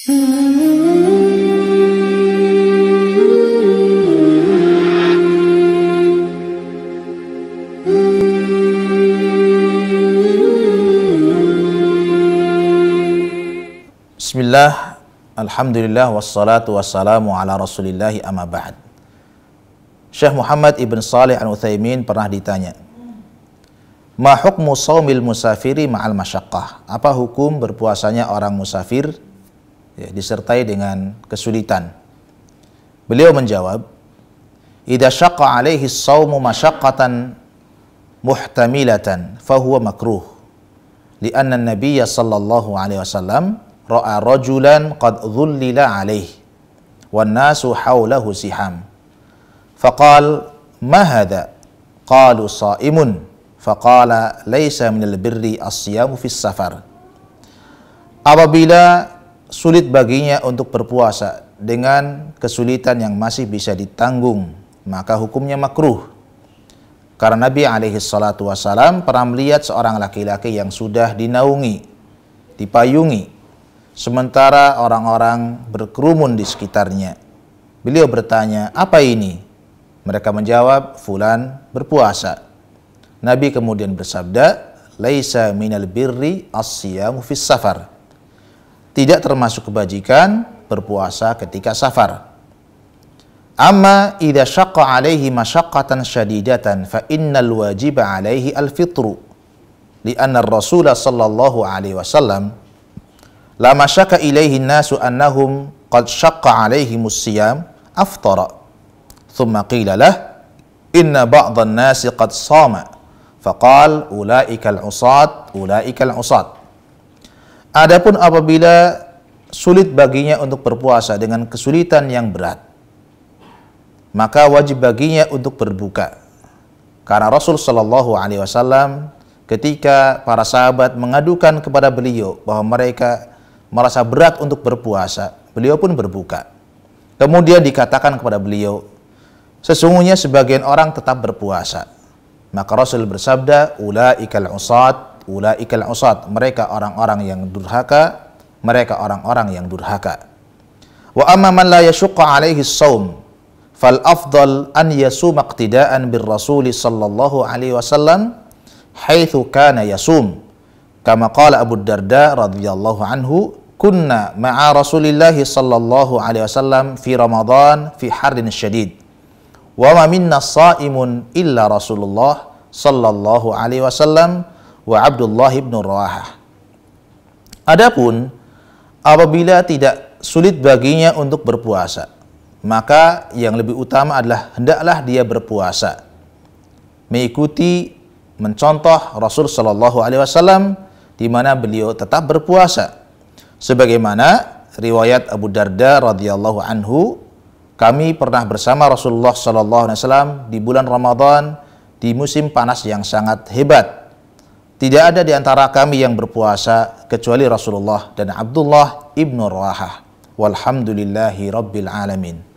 Bismillah, Alhamdulillah, wassalatu wassalamu ala rasulillahi amma ba'd. Syekh Muhammad Ibn Salih Al-Uthaymin pernah ditanya, Ma hukmu sawmil musafiri ma'al masyakkah? Apa hukum berpuasanya orang musafir ya, disertai dengan kesulitan. Beliau menjawab, "Idza syaqqa 'alaihi as-shaumu masyaqqatan muhtamilatan fahuwa makruh." Lianna Nabiy sallallahu alaihi wasallam ra'a rajulan qad dhullila 'alaihi wan nasu haulahu siham. Faqal, "Ma hadha?" Qalu sha'imun. Faqala, "Laisa minal birri as-siyamu fis safar." Apabila sulit baginya untuk berpuasa dengan kesulitan yang masih bisa ditanggung, maka hukumnya makruh. Karena Nabi alaihi salatu wasalam pernah melihat seorang laki-laki yang sudah dinaungi, dipayungi, sementara orang-orang berkerumun di sekitarnya. Beliau bertanya, apa ini? Mereka menjawab, fulan berpuasa. Nabi kemudian bersabda, Laisa minal birri as-siyamu fis safar tidak termasuk kebajikan berpuasa ketika safar. Amma idza syaqqa alaihi masyaqqatan syadidatan fa innal wajiba alaihi al-fitru. Lianna Rasul sallallahu alaihi wasallam la masyaka ilaihi nasu annahum qad syaqqa alaihim siyam aftara. Thumma qila lah inna ba'dhan nasi qad sama. Faqal ulaika al-usat ulaika al-usat. Adapun apabila sulit baginya untuk berpuasa dengan kesulitan yang berat, maka wajib baginya untuk berbuka. Karena Rasul Shallallahu Alaihi Wasallam ketika para sahabat mengadukan kepada beliau bahwa mereka merasa berat untuk berpuasa, beliau pun berbuka. Kemudian dikatakan kepada beliau, sesungguhnya sebagian orang tetap berpuasa. Maka Rasul bersabda, ikal usad, ulaikal usat, mereka orang-orang yang durhaka, mereka orang-orang yang durhaka. Wa amma man la yashuqqa alaihi saum fal afdal an yasum iqtida'an bir rasul sallallahu alaihi wasallam haitsu kana yasum kama qala Abu Darda radhiyallahu anhu kunna ma'a Rasulillah sallallahu alaihi wasallam fi Ramadan fi harin syadid wa ma minna sha'imun illa Rasulullah sallallahu alaihi wasallam wa Abdullah ibn Rawahah. Adapun apabila tidak sulit baginya untuk berpuasa, maka yang lebih utama adalah hendaklah dia berpuasa mengikuti mencontoh Rasul Shallallahu Alaihi Wasallam di mana beliau tetap berpuasa sebagaimana riwayat Abu Darda radhiyallahu anhu kami pernah bersama Rasulullah Shallallahu Alaihi Wasallam di bulan Ramadan di musim panas yang sangat hebat tidak ada di antara kami yang berpuasa kecuali Rasulullah dan Abdullah ibnu Rawahah. Walhamdulillahi Rabbil Alamin.